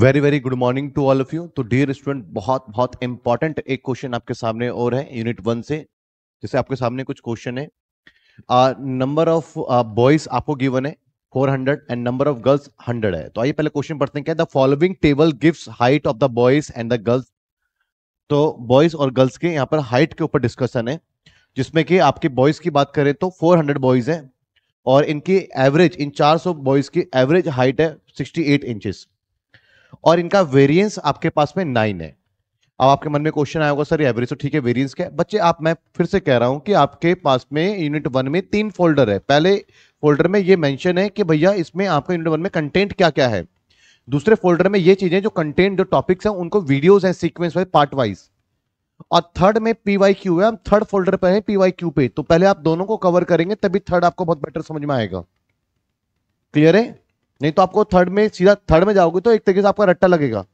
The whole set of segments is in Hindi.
very very good morning to all of you तो डियर स्टूडेंट बहुत बहुत इंपॉर्टेंट एक क्वेश्चन आपके सामने और है यूनिट वन से जैसे आपके सामने कुछ क्वेश्चन है नंबर ऑफ बॉयज आपको गिवन है 400 एंड नंबर ऑफ गर्ल्स 100 है तो आइए पहले क्वेश्चन पढ़ते हैं क्या the following table gives height of the boys and the girls तो बॉयज और गर्ल्स के यहाँ पर हाइट के ऊपर डिस्कशन है जिसमें कि आपके बॉयज की बात करें तो 400 बॉयज हैं और इनकी एवरेज इन 400 बॉयज की एवरेज हाइट है 68 इंचेस और इनका वेरियंस आपके पास में नाइन है अब आपके मन में क्वेश्चन आया होगा सर एवरेज तो ठीक है वेरियंस क्या है बच्चे आप मैं फिर से कह रहा हूं कि आपके पास में यूनिट वन में तीन फोल्डर है पहले फोल्डर में ये मेंशन है कि भैया इसमें आपका यूनिट वन में कंटेंट क्या क्या है दूसरे फोल्डर में ये चीजें जो कंटेंट जो टॉपिक्स हैं उनको वीडियोस हैं सीक्वेंस वाइज पार्ट वाइज और थर्ड में पीवाई क्यू है हम थर्ड फोल्डर पर है पीवाई क्यू पे तो पहले आप दोनों को कवर करेंगे तभी थर्ड आपको बहुत बेटर समझ में आएगा क्लियर है नहीं तो आपको थर्ड में सीधा थर्ड में जाओगे तो एक तरीके से आपका रट्टा लगेगा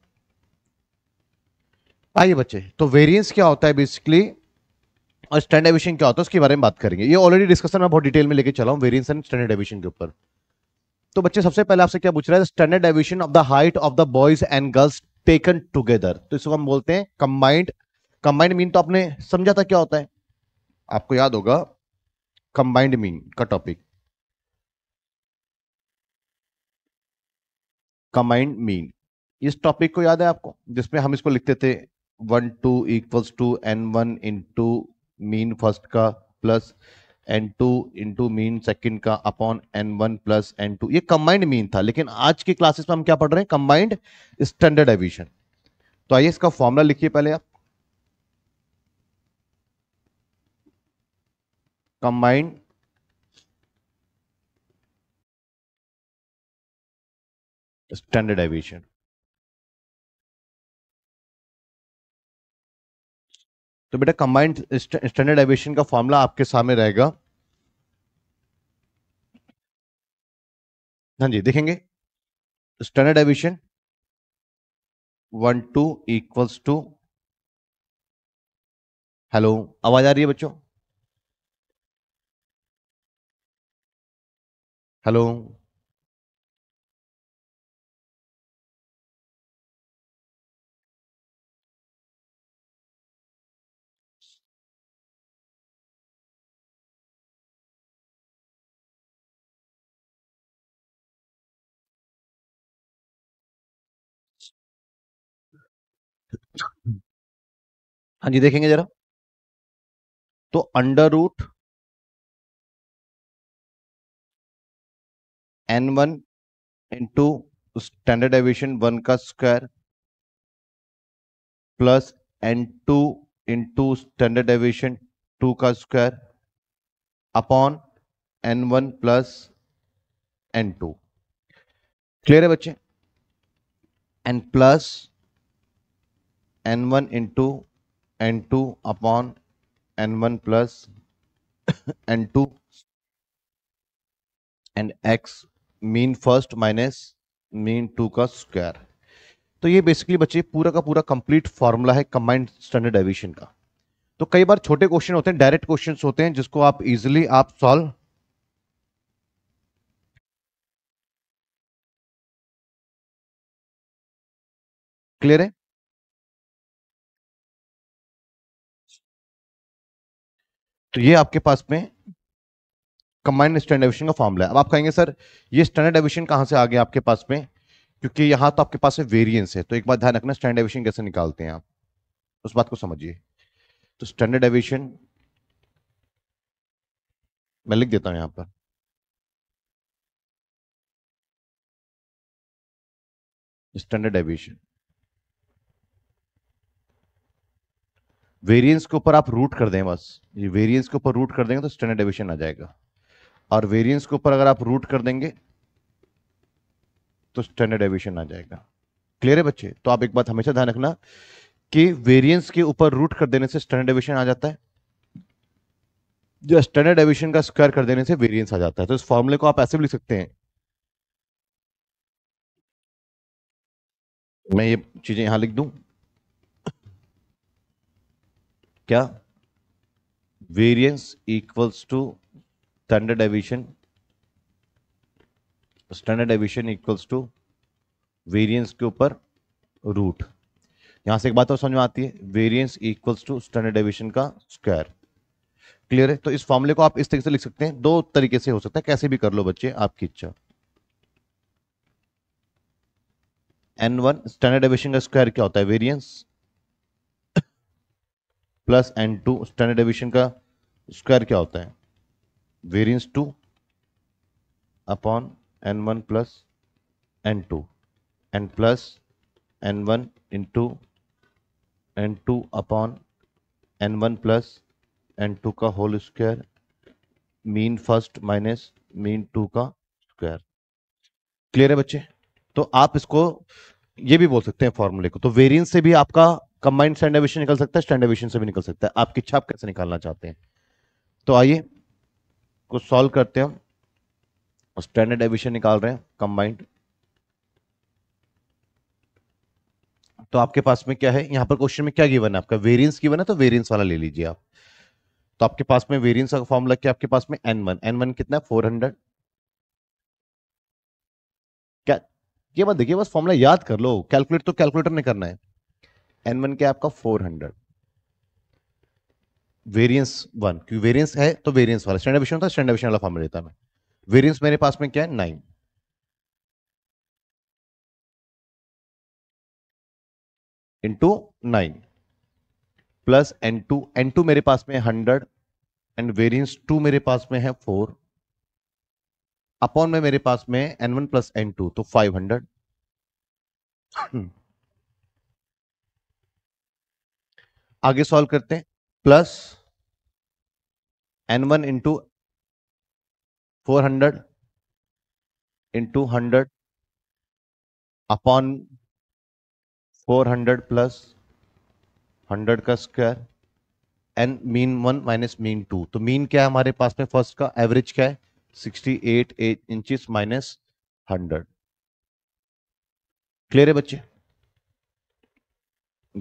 आइए बच्चे तो वेरिएंस क्या होता है बेसिकली और स्टैंडर्ड एविशन क्या होता है उसके बारे में बात करेंगे ये ऑलरेडी डिस्कशन में बहुत डिटेल में लेके चला हूँ वेरियंस एंड स्टैंडर्ड एविशन के ऊपर तो बच्चे सबसे पहले आपसे क्या पूछ रहा है standard deviation of the height of the boys and girls taken together तो इसको हम बोलते हैं कंबाइंड कंबाइंड मीन तो आपने समझा था क्या होता है आपको याद होगा कंबाइंड मीन का टॉपिक कमाइंड मीन इस टॉपिक को याद है आपको जिसमें हम इसको लिखते थे one two equals to N one into mean first का plus N two into mean second का upon N one plus N two ये कंबाइंड मीन था लेकिन आज की क्लासेस में हम क्या पढ़ रहे हैं कंबाइंड स्टैंडर्ड एविशन तो आइए इसका फॉर्मूला लिखिए पहले आप कंबाइंड स्टैंडर्ड एविएशन तो बेटा कंबाइंड स्टैंडर्ड एविएशन का फॉर्मूला आपके सामने रहेगा हाँ जी देखेंगे standard deviation one two equals to hello आवाज आ रही है बच्चों हेलो हाँ जी देखेंगे जरा तो under root N one into standard deviation one का square plus N two into standard deviation two का square upon N one plus N two clear है बच्चे N plus N one into N two upon N one plus N two and X mean first minus mean two का स्क्वायर तो ये बेसिकली बच्चे पूरा का पूरा कंप्लीट फॉर्मूला है कंबाइंड स्टैंडर्ड एविशन का तो कई बार छोटे क्वेश्चन होते हैं डायरेक्ट क्वेश्चन होते हैं जिसको आप इजिली आप सॉल्व क्लियर है तो ये आपके पास में कंबाइंड स्टैंडर्ड डेविएशन का फॉर्मूला है अब आप कहेंगे सर ये स्टैंडर्ड डेविएशन कहाँ से आ गया आपके पास में क्योंकि यहाँ तो आपके पास वेरियंस है तो एक बार ध्यान रखना स्टैंडर्ड डेविएशन कैसे निकालते हैं आप उस बात को समझिए तो स्टैंडर्ड डेविएशन मैं लिख देता हूँ यहाँ पर स्टैंडर्ड डेविएशन वेरिएंस के ऊपर आप रूट कर दें बस ये वेरिएंस के ऊपर रूट कर देंगे तो स्टैंडर्ड डिविशन आ जाएगा और वेरिएंस के ऊपर अगर आप रूट कर देंगे तो स्टैंडर्ड एविशन आ जाएगा क्लियर है बच्चे तो आप एक बात हमेशा ध्यान रखना कि वेरिएंस के ऊपर रूट कर देने से स्टैंडर्ड एविशन आ जाता है जो स्टैंडर्ड एविशन का स्क्वायर कर देने से वेरिएंस आ जाता है तो इस फॉर्मूले को आप ऐसे भी लिख सकते हैं मैं ये चीजें यहां लिख दूं क्या variance equals to standard deviation standard deviation equals to variance के ऊपर रूट यहां से एक बात और समझ में आती है variance equals to standard deviation का स्क्वायर क्लियर है तो इस फॉर्मूले को आप इस तरीके से लिख सकते हैं दो तरीके से हो सकता है कैसे भी कर लो बच्चे आपकी इच्छा एन वन स्टैंडर्ड एविशन का स्क्वायर क्या होता है variance plus N two standard deviation का स्क्वायर क्या होता है variance two upon N one plus N two N plus N one into N two upon N one plus N two का whole square mean first minus mean two का स्क्वायर क्लियर है बच्चे तो आप इसको ये भी बोल सकते हैं फॉर्मूले को तो वेरियंस से भी आपका कंबाइंड स्टैंड एविशन निकल सकता है स्टैंड एविशन से भी निकल सकता है आपकी छाप कैसे निकालना चाहते हैं तो आइए कुछ सॉल्व करते हैं हम स्टैंडर्ड एविशन निकाल रहे हैं कंबाइंड तो आपके पास में क्या है यहां पर क्वेश्चन में क्या गिवन है आपका वेरियंस गिवन है तो वेरियंस वाला ले लीजिए आप तो आपके पास में वेरियंस का फॉर्मूला क्या आपके पास में एन वन एन वन कितना है फोर हंड्रेड क्या ये बात देखिए बस फॉर्मूला याद कर लो कैलकुलेट तो कैलकुलेटर ने करना है एन वन क्या आपका फोर हंड्रेड वेरियंस वन क्योंकि वेरियंस है तो वेरियंस वाला स्टैंडर्ड होता है स्टैंडर्ड वाला फॉर्म लेता मैं वेरियंस मेरे पास में क्या है nine into nine plus N two N two मेरे पास में हंड्रेड एंड वेरियंस टू मेरे पास में है फोर अपॉन में मेरे पास में N one plus N two तो फाइव हंड्रेड आगे सॉल्व करते हैं plus N one into four hundred into hundred upon four hundred plus hundred का square N mean one minus mean two तो मीन क्या है हमारे पास में फर्स्ट का एवरेज क्या है sixty eight eight inches minus hundred clear है बच्चे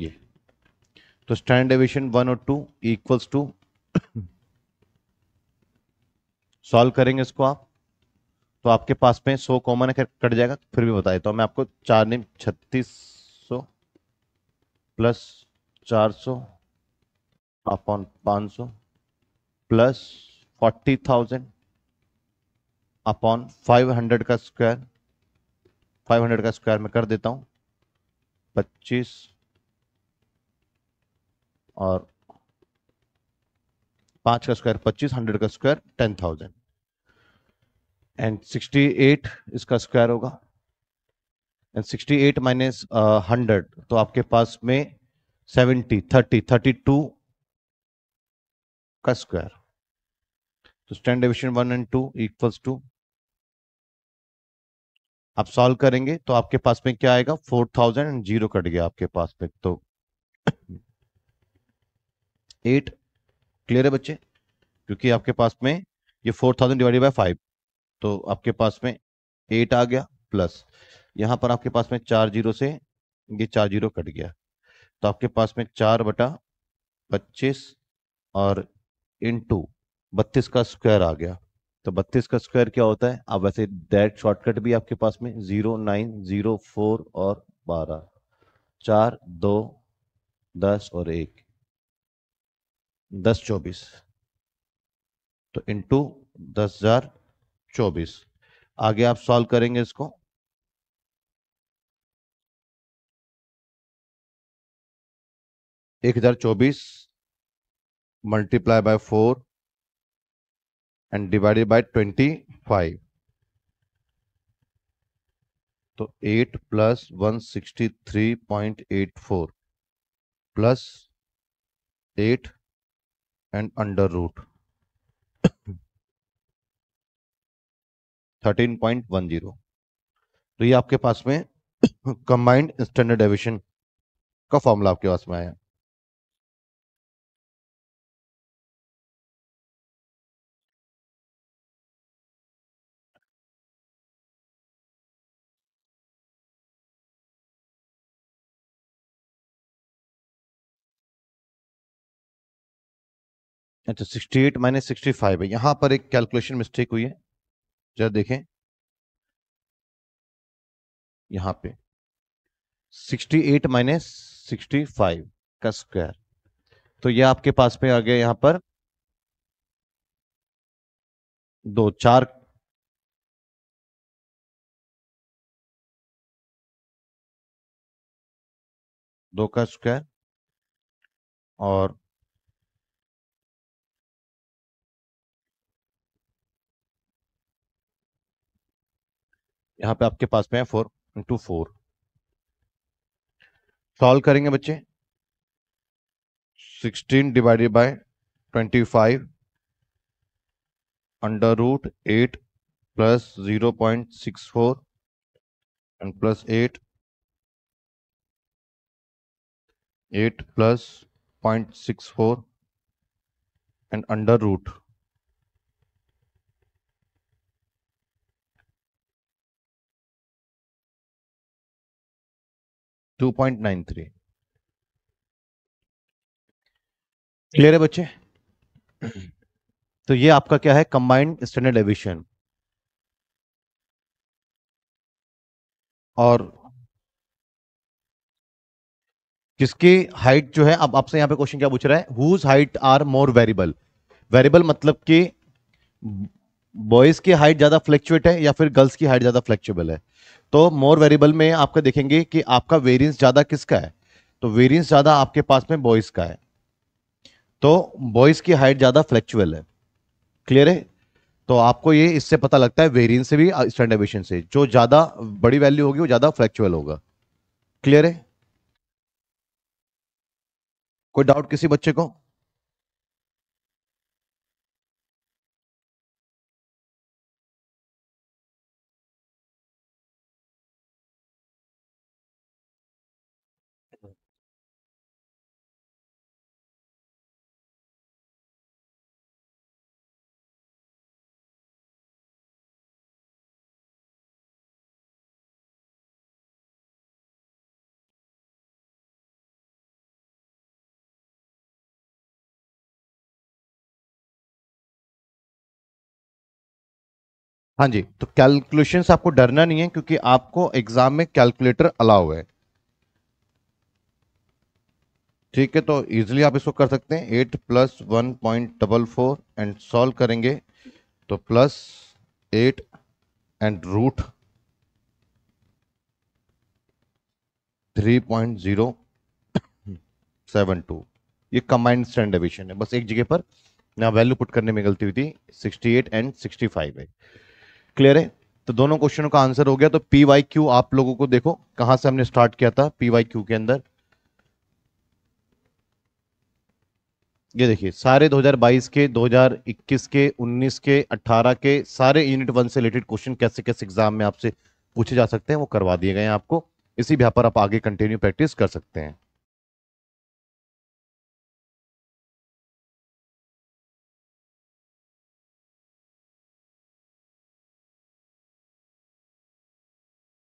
ये तो स्टैंड डिविशन वन और टू इक्वल्स टू सॉल्व करेंगे इसको आप तो आपके पास में सो कॉमन है कट जाएगा फिर भी बता देता हूं तो मैं आपको चार निम छत्तीस सौ प्लस चार सौ अपॉन पाँच सौ plus forty thousand upon five hundred का स्क्वायर फाइव हंड्रेड का स्क्वायर मैं कर देता हूँ पच्चीस और पांच का स्क्वायर पच्चीस हंड्रेड का square ten thousand and sixty eight इसका स्क्वायर होगा and sixty eight minus hundred तो आपके पास में सेवेंटी थर्टी थर्टी टू का स्क्वायर तो standard deviation one and two equals two आप सॉल्व करेंगे तो आपके पास में क्या आएगा four thousand and zero cut गया आपके पास में तो एट क्लियर है बच्चे क्योंकि आपके पास में ये four thousand divided by five तो आपके पास में एट आ गया प्लस यहाँ पर आपके पास में चार जीरो से ये चार जीरो कट गया तो आपके पास में चार बटा पच्चीस और इंटू बत्तीस का स्क्वायर आ गया तो बत्तीस का स्क्वायर क्या होता है अब वैसे डेट शॉर्टकट भी आपके पास में जीरो नाइन जीरो फोर और बारह चार दो दस और एक दस चौबीस तो इंटू दस हजार चौबीस आगे आप सॉल्व करेंगे इसको एक हजार चौबीस multiply by four and divided by twenty five तो eight plus one sixty three point eight four plus eight and under root 13.10 तो ये आपके पास में कंबाइंड स्टैंडर्ड एविशन का फॉर्मूला आपके पास में आया अच्छा sixty eight minus sixty five है यहां पर एक कैलकुलेशन मिस्टेक हुई है जरा देखें यहां पे sixty eight minus sixty five का स्क्वायर तो ये आपके पास में आ गया यहां पर दो चार दो का स्क्वायर और यहाँ पे आपके पास में है फोर इंटू फोर सॉल्व करेंगे बच्चे sixteen divided by twenty five under root eight plus zero point six four and plus eight eight plus point six four and under root 2.93 clear है बच्चे तो ये आपका क्या है कंबाइंड स्टैंडर्ड एविशन और किसकी हाइट जो है अब आपसे यहां पे क्वेश्चन क्या पूछ रहा है whose height are more variable variable मतलब कि बॉयज की हाइट ज्यादा फ्लैक्चुएट है या फिर गर्ल्स की हाइट ज्यादा फ्लेक्चुएबल है तो मोर वेरिएबल में आपका देखेंगे कि आपका वेरियंस ज्यादा किसका है तो वेरियंस ज्यादा आपके पास में बॉयज का है तो बॉयज की हाइट ज्यादा फ्लेक्चुअल है क्लियर है तो आपको ये इससे पता लगता है वेरियंस से भी स्टैंडर्डेशन से जो ज्यादा बड़ी वैल्यू होगी वो ज्यादा फ्लेक्चुअल होगा क्लियर है कोई डाउट किसी बच्चे को हाँ जी तो कैलकुलेशन से आपको डरना नहीं है क्योंकि आपको एग्जाम में कैलकुलेटर अलाउ है ठीक है तो इजीली आप इसको कर सकते हैं eight plus one point double four and solve करेंगे तो plus eight and root three point zero seven two ये कंबाइंड स्टैंड डिविजन है बस एक जगह पर ना वैल्यू पुट करने में गलती हुई थी sixty eight and sixty five है क्लियर है तो दोनों क्वेश्चनों का आंसर हो गया तो पी वाई क्यू आप लोगों को देखो कहां से हमने स्टार्ट किया था पी वाई क्यू के अंदर ये देखिए सारे 2022 के 2021 के 19 के 18 के सारे यूनिट वन से रिलेटेड क्वेश्चन कैसे कैसे एग्जाम में आपसे पूछे जा सकते हैं वो करवा दिए गए हैं आपको इसी भी पर आप आगे कंटिन्यू प्रैक्टिस कर सकते हैं